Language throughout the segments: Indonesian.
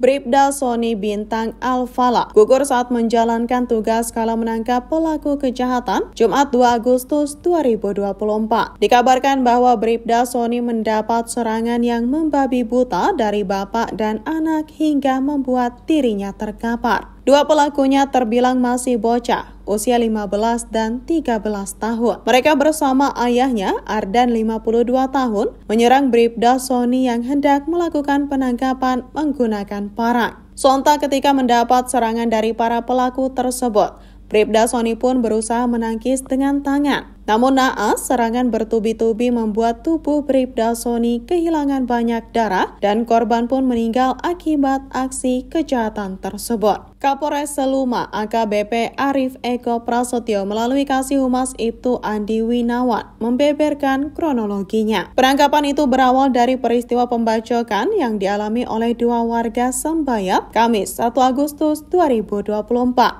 Bribda Sony Bintang Alfala gugur saat menjalankan tugas kala menangkap pelaku kejahatan Jumat 2 Agustus 2024. Dikabarkan bahwa Bribda Sony mendapat serangan yang membabi buta dari bapak dan anak hingga membuat dirinya terkapar. Dua pelakunya terbilang masih bocah, usia 15 dan 13 tahun. Mereka bersama ayahnya, Ardan 52 tahun, menyerang Bribda Sony yang hendak melakukan penangkapan menggunakan parang. Sontak ketika mendapat serangan dari para pelaku tersebut, Bribda Sony pun berusaha menangkis dengan tangan. Namun naas, serangan bertubi-tubi membuat tubuh Bribda Sony kehilangan banyak darah dan korban pun meninggal akibat aksi kejahatan tersebut. Kapolres Seluma AKBP Arif Eko Prasetyo melalui Kasih Humas Ibtu Andi Winawan membeberkan kronologinya. Penangkapan itu berawal dari peristiwa pembacokan yang dialami oleh dua warga sembayat Kamis 1 Agustus 2024.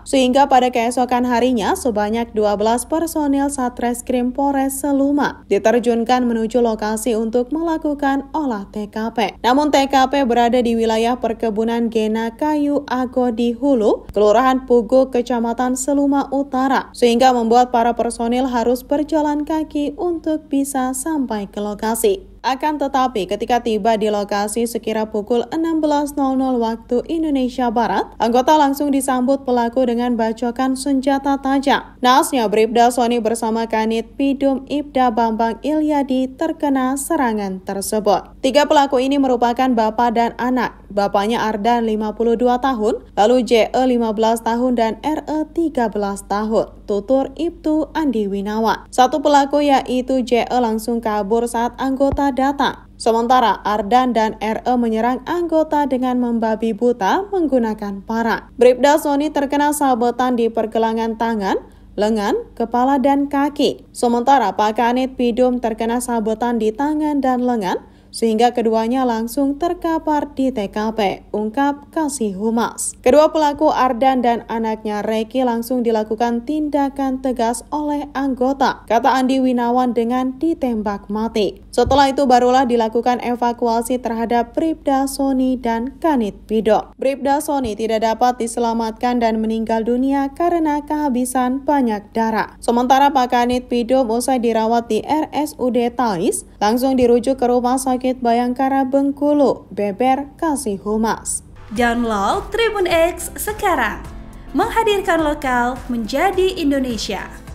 Sehingga pada keesokan harinya sebanyak 12 personil Satres Satreskrim Polres Seluma diterjunkan menuju lokasi untuk melakukan olah TKP. Namun TKP berada di wilayah perkebunan Gena Kayu Ago di Hulu, Kelurahan Pugu, Kecamatan Seluma Utara, sehingga membuat para personil harus berjalan kaki untuk bisa sampai ke lokasi. Akan tetapi ketika tiba di lokasi sekira pukul 16.00 waktu Indonesia Barat, anggota langsung disambut pelaku dengan bacokan senjata tajam. Naasnya Bribda Sony bersama Kanit Pidum Ibda Bambang Ilyadi terkena serangan tersebut. Tiga pelaku ini merupakan bapak dan anak bapaknya Ardan 52 tahun, lalu JE 15 tahun dan RE 13 tahun, tutur Ibtu Andi Winawa. Satu pelaku yaitu JE langsung kabur saat anggota datang. Sementara Ardan dan RE menyerang anggota dengan membabi buta menggunakan parang. Bribda Sony terkena sabetan di pergelangan tangan, lengan, kepala, dan kaki. Sementara Pak Kanit Pidum terkena sabetan di tangan dan lengan, sehingga keduanya langsung terkapar di TKP, ungkap Kasih Humas. Kedua pelaku Ardan dan anaknya Reki langsung dilakukan tindakan tegas oleh anggota, kata Andi Winawan dengan ditembak mati. Setelah itu barulah dilakukan evakuasi terhadap Bribda Sony dan Kanit Pido. Bribda Sony tidak dapat diselamatkan dan meninggal dunia karena kehabisan banyak darah. Sementara Pak Kanit Pido usai dirawat di RSUD Tais, langsung dirujuk ke rumah sakit Sakit Bayangkara Bengkulu, Beber, Kasih Humas. Download Tribun X sekarang, menghadirkan lokal menjadi Indonesia.